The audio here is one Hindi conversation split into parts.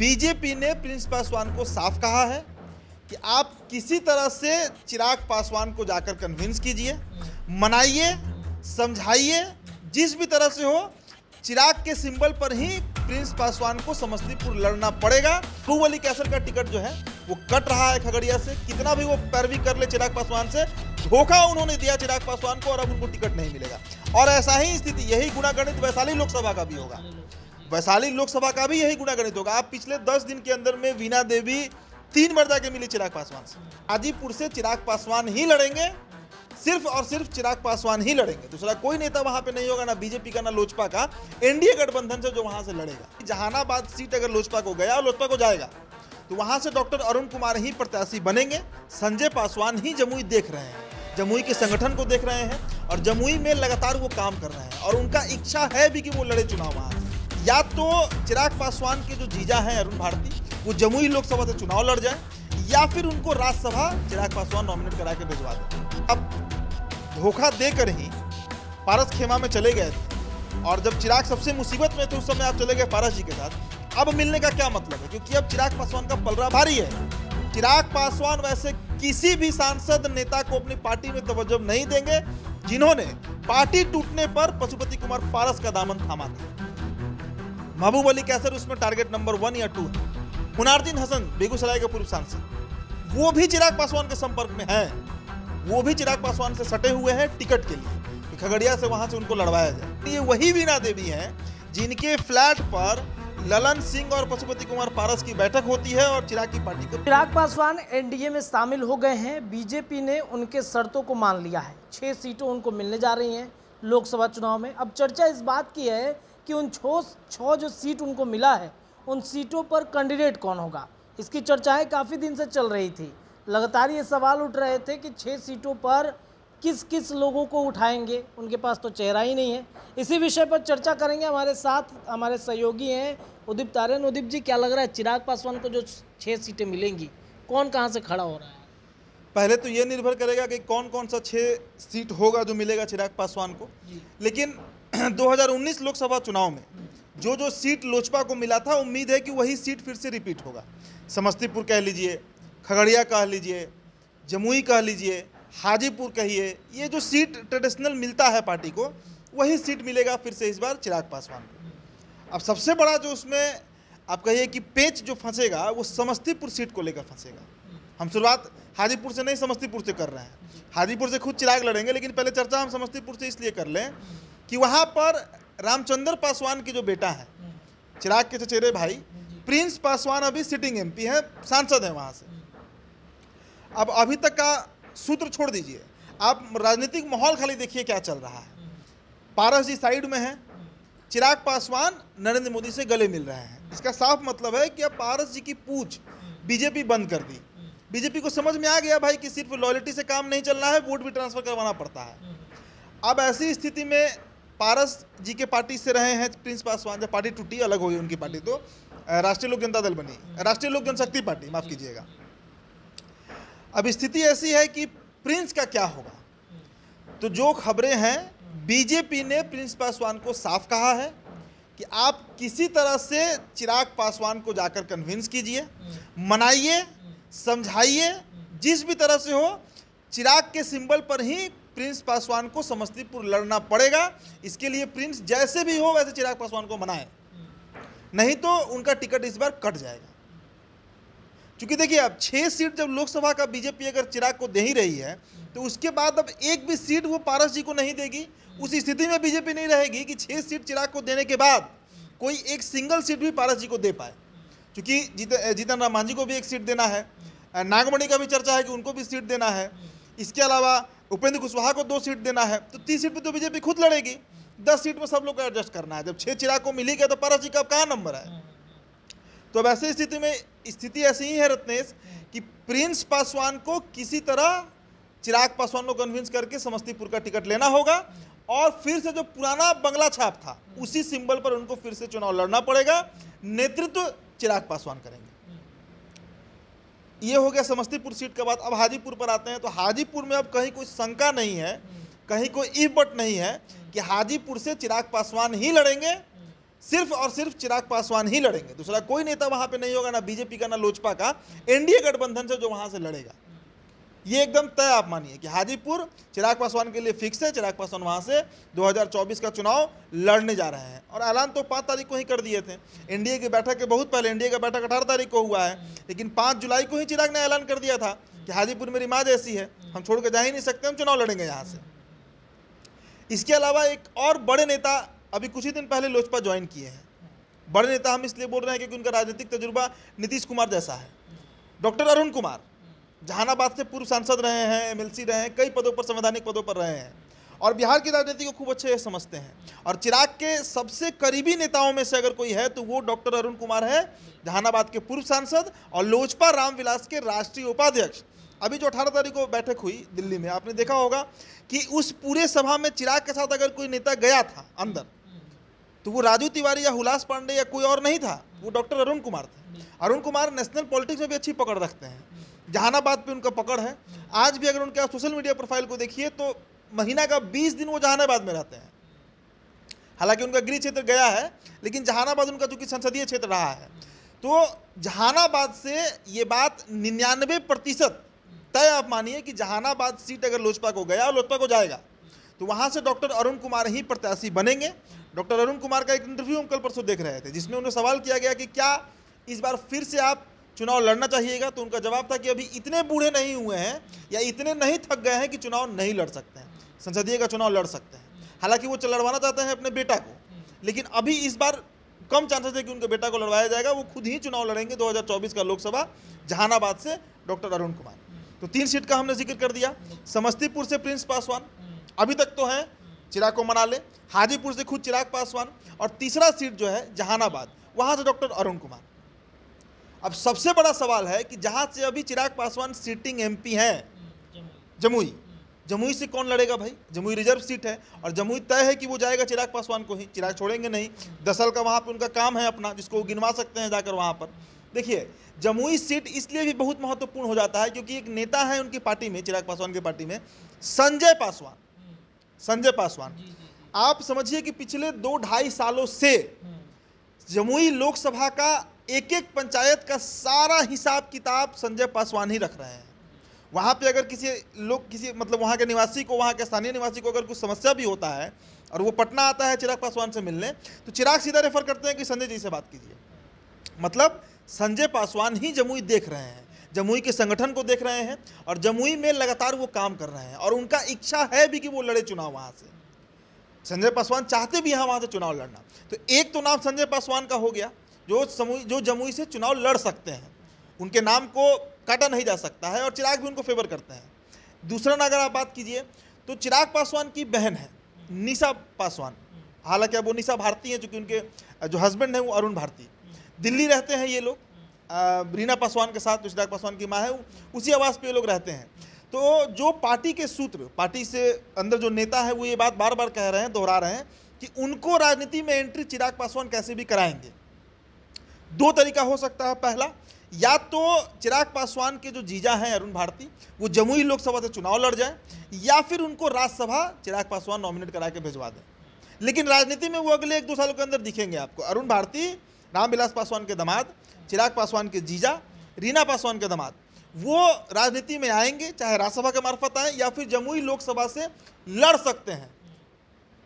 बीजेपी ने प्रिंस पासवान को साफ कहा है कि आप किसी तरह से चिराग पासवान को जाकर कन्विंस कीजिए मनाइए समझाइए जिस भी तरह से हो चिराग के सिंबल पर ही प्रिंस पासवान को समस्तीपुर लड़ना पड़ेगा अली कैसर का टिकट जो है वो कट रहा है खगड़िया से कितना भी वो पैरवी कर ले चिराग पासवान से धोखा उन्होंने दिया चिराग पासवान को और अब उनको टिकट नहीं मिलेगा और ऐसा ही स्थिति यही गुणागणित वैशाली लोकसभा का भी होगा वैशाली लोकसभा का भी यही गुना गणित होगा आप पिछले दस दिन के अंदर में वीना देवी तीन मर्दा के मिली चिराग पासवान से आजीपुर से चिराग पासवान ही लड़ेंगे सिर्फ और सिर्फ चिराग पासवान ही लड़ेंगे दूसरा कोई नेता वहां पे नहीं होगा ना बीजेपी का ना लोजपा का एनडीए गठबंधन से जो वहां से लड़ेगा जहानाबाद सीट अगर लोजपा को गया और लोजपा को जाएगा तो वहां से डॉक्टर अरुण कुमार ही प्रत्याशी बनेंगे संजय पासवान ही जमुई देख रहे हैं जमुई के संगठन को देख रहे हैं और जमुई में लगातार वो काम कर रहे हैं और उनका इच्छा है भी कि वो लड़े चुनाव वहां या तो चिराग पासवान के जो जीजा हैं अरुण भारती वो जमुई लोकसभा से चुनाव लड़ जाए या फिर उनको राज्यसभा चिराग पासवान नॉमिनेट करा के भिजवा दे अब धोखा देकर ही पारस खेमा में चले गए थे और जब चिराग सबसे मुसीबत में थे उस समय आप चले गए पारस जी के साथ अब मिलने का क्या मतलब है क्योंकि अब चिराग पासवान का पलरा भारी है चिराग पासवान वैसे किसी भी सांसद नेता को अपनी पार्टी में तवज्जो नहीं देंगे जिन्होंने पार्टी टूटने पर पशुपति कुमार पारस का दामन थामा था महबूब अली कैसर उसमें टारगेट नंबर वन या टू है मुनार्दीन हसन बेगूसराय के पूर्व सांसद वो भी चिराग पासवान के संपर्क में है वो भी चिराग पासवान से सटे हुए हैं टिकट के लिए कि खगड़िया से वहां से उनको लड़वाया जाए तो ये वही वीणा देवी हैं जिनके फ्लैट पर ललन सिंह और पशुपति कुमार पारस की बैठक होती है और चिराग की पार्टी चिराग पासवान एनडीए में शामिल हो गए हैं बीजेपी ने उनके शर्तों को मान लिया है छह सीटों उनको मिलने जा रही हैं लोकसभा चुनाव में अब चर्चा इस बात की है कि उन छो छः जो सीट उनको मिला है उन सीटों पर कैंडिडेट कौन होगा इसकी चर्चाएं काफ़ी दिन से चल रही थी लगातार ये सवाल उठ रहे थे कि छः सीटों पर किस किस लोगों को उठाएंगे उनके पास तो चेहरा ही नहीं है इसी विषय पर चर्चा करेंगे हमारे साथ हमारे सहयोगी हैं उदीप तारेन उदीप जी क्या लग रहा है चिराग पासवान को जो छः सीटें मिलेंगी कौन कहाँ से खड़ा हो रहा है पहले तो ये निर्भर करेगा कि कौन कौन सा छः सीट होगा जो मिलेगा चिराग पासवान को लेकिन 2019 लोकसभा चुनाव में जो जो सीट लोजपा को मिला था उम्मीद है कि वही सीट फिर से रिपीट होगा समस्तीपुर कह लीजिए खगड़िया कह लीजिए जमुई कह लीजिए हाजीपुर कहिए ये जो सीट ट्रेडिशनल मिलता है पार्टी को वही सीट मिलेगा फिर से इस बार चिराग पासवान को अब सबसे बड़ा जो उसमें आप कहिए कि पेच जो फंसेगा वो समस्तीपुर सीट को लेकर फंसेगा हम शुरुआत हाजीपुर से नहीं समस्तीपुर से कर रहे हैं हाजीपुर से खुद चिराग लड़ेंगे लेकिन पहले चर्चा हम समस्तीपुर से इसलिए कर लें कि वहाँ पर रामचंद्र पासवान की जो बेटा है चिराग के चचेरे भाई प्रिंस पासवान अभी सिटिंग एमपी हैं सांसद हैं वहाँ से अब अभी तक का सूत्र छोड़ दीजिए आप राजनीतिक माहौल खाली देखिए क्या चल रहा है पारस जी साइड में हैं चिराग पासवान नरेंद्र मोदी से गले मिल रहे हैं इसका साफ मतलब है कि अब पारस जी की पूछ बीजेपी बंद कर दी बीजेपी को समझ में आ गया भाई कि सिर्फ लॉयलिटी से काम नहीं चल रहा है वोट भी ट्रांसफर करवाना पड़ता है अब ऐसी स्थिति में पारस जी के पार्टी से रहे हैं प्रिंस पासवान जब पार्टी टूटी अलग हो गई उनकी पार्टी तो राष्ट्रीय लोक जनता दल बनी राष्ट्रीय लोक जनशक्ति पार्टी माफ़ कीजिएगा अब स्थिति ऐसी है कि प्रिंस का क्या होगा तो जो खबरें हैं बीजेपी ने प्रिंस पासवान को साफ कहा है कि आप किसी तरह से चिराग पासवान को जाकर कन्विंस कीजिए मनाइए समझाइए जिस भी तरह से हो चिराग के सिंबल पर ही प्रिंस पासवान को समस्तीपुर लड़ना पड़ेगा इसके लिए प्रिंस जैसे भी हो वैसे चिराग पासवान को मनाए नहीं तो उनका टिकट इस बार कट जाएगा क्योंकि देखिए अब छह सीट जब लोकसभा का बीजेपी अगर चिराग को दे ही रही है तो उसके बाद अब एक भी सीट वो पारस जी को नहीं देगी उस स्थिति में बीजेपी नहीं रहेगी कि छह सीट चिराग को देने के बाद कोई एक सिंगल सीट भी पारस जी को दे पाए क्योंकि जीतन राम मांझी को भी एक सीट देना है नागमणि का भी चर्चा है कि उनको भी सीट देना है इसके अलावा उपेंद्र कुशवाहा को दो सीट देना है तो तीस सीट पर तो बीजेपी खुद लड़ेगी दस सीट में सब लोग को एडजस्ट करना है जब छः चिराग को मिली गया तो पारा जी का कहाँ नंबर है तो ऐसी स्थिति में स्थिति ऐसी ही है रत्नेश कि प्रिंस पासवान को किसी तरह चिराग पासवान को कन्विंस करके समस्तीपुर का टिकट लेना होगा और फिर से जो पुराना बंगला छाप था उसी सिंबल पर उनको फिर से चुनाव लड़ना पड़ेगा नेतृत्व चिराग पासवान करेंगे ये हो गया समस्तीपुर सीट के बाद अब हाजीपुर पर आते हैं तो हाजीपुर में अब कहीं कोई शंका नहीं है कहीं कोई इफ बट नहीं है कि हाजीपुर से चिराग पासवान ही लड़ेंगे सिर्फ और सिर्फ चिराग पासवान ही लड़ेंगे दूसरा कोई नेता वहां पे नहीं होगा ना बीजेपी का ना लोजपा का एनडीए गठबंधन से जो वहां से लड़ेगा ये एकदम तय आप मानिए कि हाजीपुर चिराग पासवान के लिए फिक्स है चिराग पासवान वहाँ से 2024 का चुनाव लड़ने जा रहे हैं और ऐलान तो पाँच तारीख को ही कर दिए थे एनडीए की बैठक के बहुत पहले एनडीए का बैठक अठारह तारीख को हुआ है लेकिन पाँच जुलाई को ही चिराग ने ऐलान कर दिया था कि हाजीपुर मेरी माँ जैसी है हम छोड़ कर जा ही नहीं सकते हम चुनाव लड़ेंगे यहाँ से इसके अलावा एक और बड़े नेता अभी कुछ ही दिन पहले लोजपा ज्वाइन किए हैं बड़े नेता हम इसलिए बोल रहे हैं क्योंकि उनका राजनीतिक तजुर्बा नीतीश कुमार जैसा है डॉक्टर अरुण कुमार जहानाबाद से पूर्व सांसद रहे हैं एमएलसी रहे हैं कई पदों पर संवैधानिक पदों पर रहे हैं और बिहार की राजनीति को खूब अच्छे समझते हैं और चिराग के सबसे करीबी नेताओं में से अगर कोई है तो वो डॉक्टर अरुण कुमार है जहानाबाद के पूर्व सांसद और लोजपा रामविलास के राष्ट्रीय उपाध्यक्ष अभी जो 18 तारीख को बैठक हुई दिल्ली में आपने देखा होगा कि उस पूरे सभा में चिराग के साथ अगर कोई नेता गया था अंदर तो वो राजू तिवारी या हुलास पांडे या कोई और नहीं था वो डॉक्टर अरुण कुमार थे अरुण कुमार नेशनल पॉलिटिक्स में भी अच्छी पकड़ रखते हैं जहानाबाद पे उनका पकड़ है आज भी अगर उनके सोशल मीडिया प्रोफाइल को देखिए तो महीना का बीस दिन वो जहानाबाद में रहते हैं हालांकि उनका गृह क्षेत्र गया है लेकिन जहानाबाद उनका चूंकि संसदीय क्षेत्र रहा है तो जहानाबाद से ये बात निन्यानवे प्रतिशत तय आप मानिए कि जहानाबाद सीट अगर लोजपा को गया और लोजपा को जाएगा तो वहाँ से डॉक्टर अरुण कुमार ही प्रत्याशी बनेंगे डॉक्टर अरुण कुमार का एक इंटरव्यू हम कल परसों देख रहे थे जिसमें उन्हें सवाल किया गया कि क्या इस बार फिर से आप चुनाव लड़ना चाहिएगा तो उनका जवाब था कि अभी इतने बूढ़े नहीं हुए हैं या इतने नहीं थक गए हैं कि चुनाव नहीं लड़ सकते हैं संसदीय का चुनाव लड़ सकते हैं हालांकि वो लड़वाना चाहते हैं अपने बेटा को लेकिन अभी इस बार कम चांसेस है कि उनके बेटा को लड़वाया जाएगा वो खुद ही चुनाव लड़ेंगे 2024 का लोकसभा जहानाबाद से डॉक्टर अरुण कुमार तो तीन सीट का हमने जिक्र कर दिया समस्तीपुर से प्रिंस पासवान अभी तक तो हैं चिराग को मना ले हाजीपुर से खुद चिराग पासवान और तीसरा सीट जो है जहानाबाद वहाँ से डॉक्टर अरुण कुमार अब सबसे बड़ा सवाल है कि जहाँ से अभी चिराग पासवान एम एमपी हैं जमुई जमुई से कौन लड़ेगा भाई जमुई रिजर्व सीट है और जमुई तय है कि वो जाएगा चिराग पासवान को ही चिराग छोड़ेंगे नहीं दसल का वहाँ पर उनका काम है अपना जिसको वो गिनवा सकते हैं जाकर वहाँ पर देखिए जमुई सीट इसलिए भी बहुत महत्वपूर्ण हो जाता है क्योंकि एक नेता है उनकी पार्टी में चिराग पासवान की पार्टी में संजय पासवान संजय पासवान आप समझिए कि पिछले दो ढाई सालों से हम्म। जमुई लोकसभा का एक एक पंचायत का सारा हिसाब किताब संजय पासवान ही रख रहे हैं वहाँ पे अगर किसी लोग किसी मतलब वहाँ के निवासी को वहाँ के स्थानीय निवासी को अगर कुछ समस्या भी होता है और वो पटना आता है चिराग पासवान से मिलने तो चिराग सीधा रेफर करते हैं कि संजय जी से बात कीजिए मतलब संजय पासवान ही जमुई देख रहे हैं जमुई के संगठन को देख रहे हैं और जमुई में लगातार वो काम कर रहे हैं और उनका इच्छा है भी कि वो लड़े चुनाव वहाँ से संजय पासवान चाहते भी हैं वहाँ से चुनाव लड़ना तो एक तो नाम संजय पासवान का हो गया जो समूह जो जमुई से चुनाव लड़ सकते हैं उनके नाम को काटा नहीं जा सकता है और चिराग भी उनको फेवर करते हैं दूसरा ना अगर आप बात कीजिए तो चिराग पासवान की बहन है निशा पासवान हालांकि अब वो निशा भारती हैं चूँकि उनके जो हस्बैंड हैं वो अरुण भारती दिल्ली रहते हैं ये लोग रीना पासवान के साथ जो चिराग पासवान की माँ है उसी आवास पर ये लोग रहते हैं तो जो पार्टी के सूत्र पार्टी से अंदर जो नेता है वो ये बात बार बार कह रहे हैं दोहरा रहे हैं कि उनको राजनीति में एंट्री चिराग पासवान कैसे भी कराएंगे दो तरीका हो सकता है पहला या तो चिराग पासवान के जो जीजा हैं अरुण भारती वो जमुई लोकसभा से चुनाव लड़ जाएं या फिर उनको राज्यसभा चिराग पासवान नॉमिनेट करा के भिजवा दें लेकिन राजनीति में वो अगले एक दो सालों के अंदर दिखेंगे आपको अरुण भारती रामविलास पासवान के दामाद चिराग पासवान के जीजा रीना पासवान के दामाद वो राजनीति में आएंगे चाहे राज्यसभा के मार्फत आए या फिर जमुई लोकसभा से लड़ सकते हैं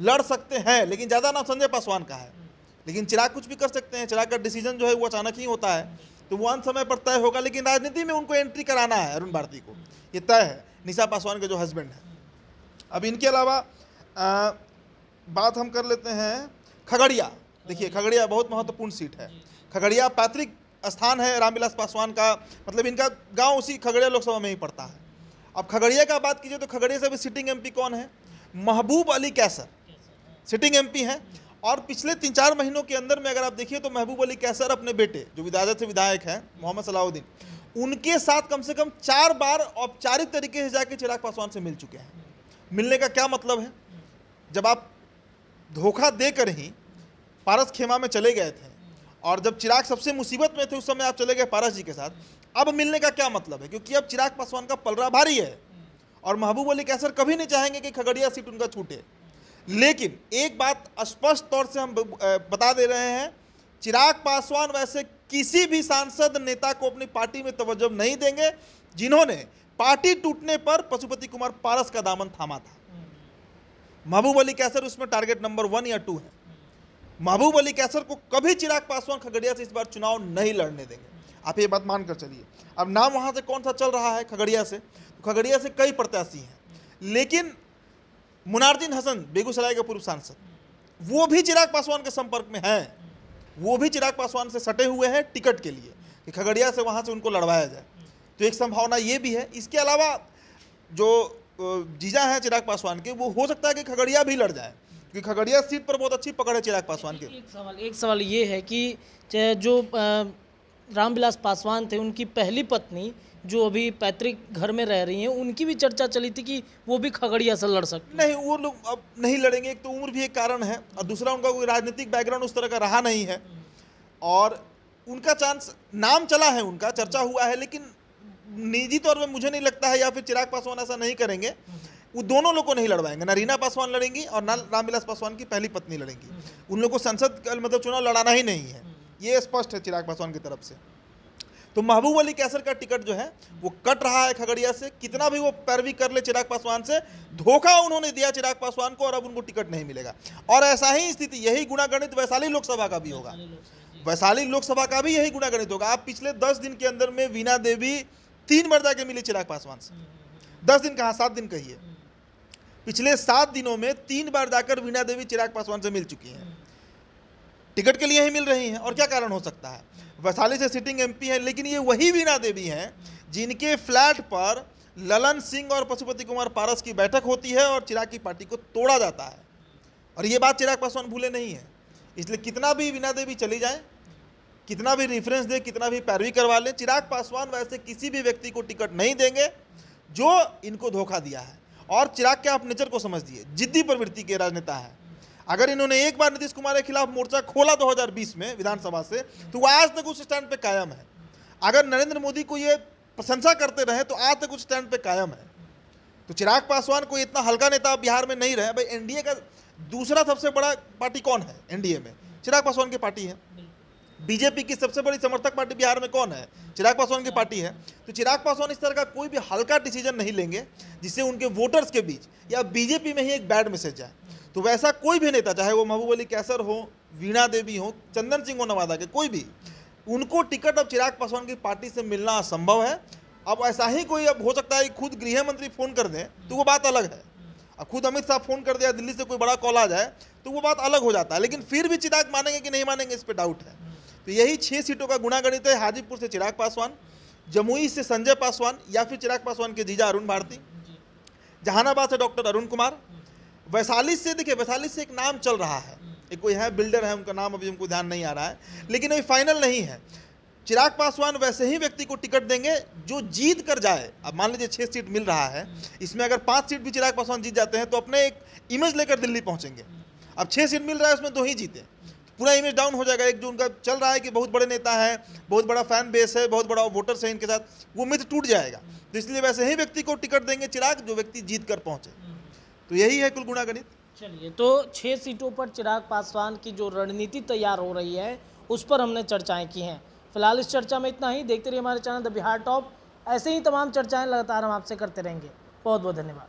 लड़ सकते हैं लेकिन ज़्यादा नाम संजय पासवान का है लेकिन चिराग कुछ भी कर सकते हैं चिराग का डिसीजन जो है वो अचानक ही होता है तो वो अंत समय पर तय होगा लेकिन राजनीति में उनको एंट्री कराना है अरुण भारती को ये तय है निशा पासवान के जो हस्बैंड हैं अब इनके अलावा आ, बात हम कर लेते हैं खगड़िया देखिए खगड़िया बहुत महत्वपूर्ण सीट है खगड़िया पैतृक स्थान है रामविलास पासवान का मतलब इनका गांव उसी खगड़िया लोकसभा में ही पड़ता है अब खगड़िया का बात कीजिए तो खगड़िया से भी सिटिंग एमपी कौन है महबूब अली कैसर सिटिंग एमपी हैं और पिछले तीन चार महीनों के अंदर में अगर आप देखिए तो महबूब अली कैसर अपने बेटे जो विदाजत से विधायक हैं मोहम्मद सलाहुद्दीन उनके साथ कम से कम चार बार औपचारिक तरीके से जाके चिराग पासवान से मिल चुके हैं मिलने का क्या मतलब है जब आप धोखा देकर ही पारस खेमा में चले गए थे और जब चिराग सबसे मुसीबत में थे उस समय आप चले गए पारस जी के साथ अब मिलने का क्या मतलब है क्योंकि अब चिराग पासवान का पलरा भारी है और महबूब अली कैसर कभी नहीं चाहेंगे कि खगड़िया सीट उनका छूटे लेकिन एक बात स्पष्ट तौर से हम बता दे रहे हैं चिराग पासवान वैसे किसी भी सांसद नेता को अपनी पार्टी में तवज्जो नहीं देंगे जिन्होंने पार्टी टूटने पर पशुपति कुमार पारस का दामन थामा था महबूब अली कैसर उसमें टारगेट नंबर वन या टू है महबूब अली कैसर को कभी चिराग पासवान खगड़िया से इस बार चुनाव नहीं लड़ने देंगे आप ये बात मानकर चलिए अब नाम वहां से कौन सा चल रहा है खगड़िया से तो खगड़िया से कई प्रत्याशी हैं लेकिन मुनारदीन हसन बेगूसराय के पूर्व सांसद वो भी चिराग पासवान के संपर्क में हैं वो भी चिराग पासवान से सटे हुए हैं टिकट के लिए कि खगड़िया से वहाँ से उनको लड़वाया जाए तो एक संभावना ये भी है इसके अलावा जो जीजा हैं चिराग पासवान के वो हो सकता है कि खगड़िया भी लड़ जाए क्योंकि खगड़िया सीट पर बहुत अच्छी पकड़ है चिराग पासवान की एक सवाल एक सवाल ये है कि जो रामविलास पासवान थे उनकी पहली पत्नी जो अभी पैतृक घर में रह रही हैं उनकी भी चर्चा चली थी कि वो भी खगड़िया से लड़ सकते नहीं वो लोग अब नहीं लड़ेंगे एक तो उम्र भी एक कारण है और दूसरा उनका कोई राजनीतिक बैकग्राउंड उस तरह का रहा नहीं है और उनका चांस नाम चला है उनका चर्चा हुआ है लेकिन निजी तौर पर मुझे नहीं लगता है या फिर चिराग पासवान ऐसा नहीं करेंगे वो दोनों लोग को नहीं लड़वाएंगे ना रीना पासवान लड़ेंगी और ना रामविलास पासवान की पहली पत्नी लड़ेंगी उन लोगों को संसद मतलब चुनाव लड़ाना ही नहीं है ये स्पष्ट है चिराग पासवान की तरफ से तो महबूब अली कैसर का टिकट जो है वो कट रहा है खगड़िया से कितना भी वो पैरवी कर ले चिराग पासवान से धोखा उन्होंने दिया चिराग पासवान को और अब उनको टिकट नहीं मिलेगा और ऐसा ही स्थिति यही गुणागणित वैशाली लोकसभा का भी होगा वैशाली लोकसभा का भी यही गुणागणित होगा आप पिछले दस दिन के अंदर में वीना देवी तीन बार जाके मिली चिराग पासवान से दस दिन कहा सात दिन कहिए पिछले सात दिनों में तीन बार जाकर वीणा देवी चिराग पासवान से मिल चुकी हैं टिकट के लिए ही मिल रही हैं और क्या कारण हो सकता है वैशाली से सिटिंग एमपी हैं लेकिन ये वही वीणा देवी हैं जिनके फ्लैट पर ललन सिंह और पशुपति कुमार पारस की बैठक होती है और चिराग की पार्टी को तोड़ा जाता है और ये बात चिराग पासवान भूले नहीं है इसलिए कितना भी वीणा देवी चली जाए कितना भी रेफरेंस दें कितना भी पैरवी करवा लें चिराग पासवान वैसे किसी भी व्यक्ति को टिकट नहीं देंगे जो इनको धोखा दिया है और चिराग के आप नेचर को समझ दिए जिद्दी प्रवृत्ति के राजनेता है अगर इन्होंने एक बार नीतीश कुमार के खिलाफ मोर्चा खोला 2020 में विधानसभा से तो आज तक उस स्टैंड पे कायम है अगर नरेंद्र मोदी को ये प्रशंसा करते रहे तो आज तक उस स्टैंड पे कायम है तो चिराग पासवान कोई इतना हल्का नेता बिहार में नहीं रहे भाई एनडीए का दूसरा सबसे बड़ा पार्टी कौन है एनडीए में चिराग पासवान की पार्टी है बीजेपी की सबसे बड़ी समर्थक पार्टी बिहार में कौन है चिराग पासवान की पार्टी है तो चिराग पासवान इस तरह का कोई भी हल्का डिसीजन नहीं लेंगे जिससे उनके वोटर्स के बीच या बीजेपी में ही एक बैड मैसेज जाए तो वैसा कोई भी नेता चाहे वो महबूब अली कैसर हो वीणा देवी हो चंदन सिंह हो नवादा के कोई भी उनको टिकट अब चिराग पासवान की पार्टी से मिलना असंभव है अब ऐसा ही कोई अब हो सकता है कि खुद गृह मंत्री फ़ोन कर दें तो वो बात अलग है अब खुद अमित शाह फ़ोन कर दिया दिल्ली से कोई बड़ा कॉल आ जाए तो वो बात अलग हो जाता है लेकिन फिर भी चिराग मानेंगे कि नहीं मानेंगे इस पर डाउट है तो यही छः सीटों का गुना गणित है हाजीपुर से चिराग पासवान जमुई से संजय पासवान या फिर चिराग पासवान के जीजा अरुण भारती जहानाबाद से डॉक्टर अरुण कुमार वैशाली से देखिए वैशाली से एक नाम चल रहा है एक कोई है बिल्डर है उनका नाम अभी हमको ध्यान नहीं आ रहा है लेकिन अभी फाइनल नहीं है चिराग पासवान वैसे ही व्यक्ति को टिकट देंगे जो जीत कर जाए अब मान लीजिए छः सीट मिल रहा है इसमें अगर पाँच सीट भी चिराग पासवान जीत जाते हैं तो अपने एक इमेज लेकर दिल्ली पहुँचेंगे अब छः सीट मिल रहा है उसमें दो ही जीते पूरा इमेज डाउन हो जाएगा एक जो उनका चल रहा है कि बहुत बड़े नेता है बहुत बड़ा फैन बेस है बहुत बड़ा वोटर्स है इनके साथ वो मिथ टूट जाएगा तो इसलिए वैसे ही व्यक्ति को टिकट देंगे चिराग जो व्यक्ति जीत कर पहुँचे तो यही है कुल गुणा गणित चलिए तो छह सीटों पर चिराग पासवान की जो रणनीति तैयार हो रही है उस पर हमने चर्चाएं की हैं फिलहाल इस चर्चा में इतना ही देखते रहिए हमारे चैनल द बिहार टॉप ऐसे ही तमाम चर्चाएं लगातार हम आपसे करते रहेंगे बहुत बहुत धन्यवाद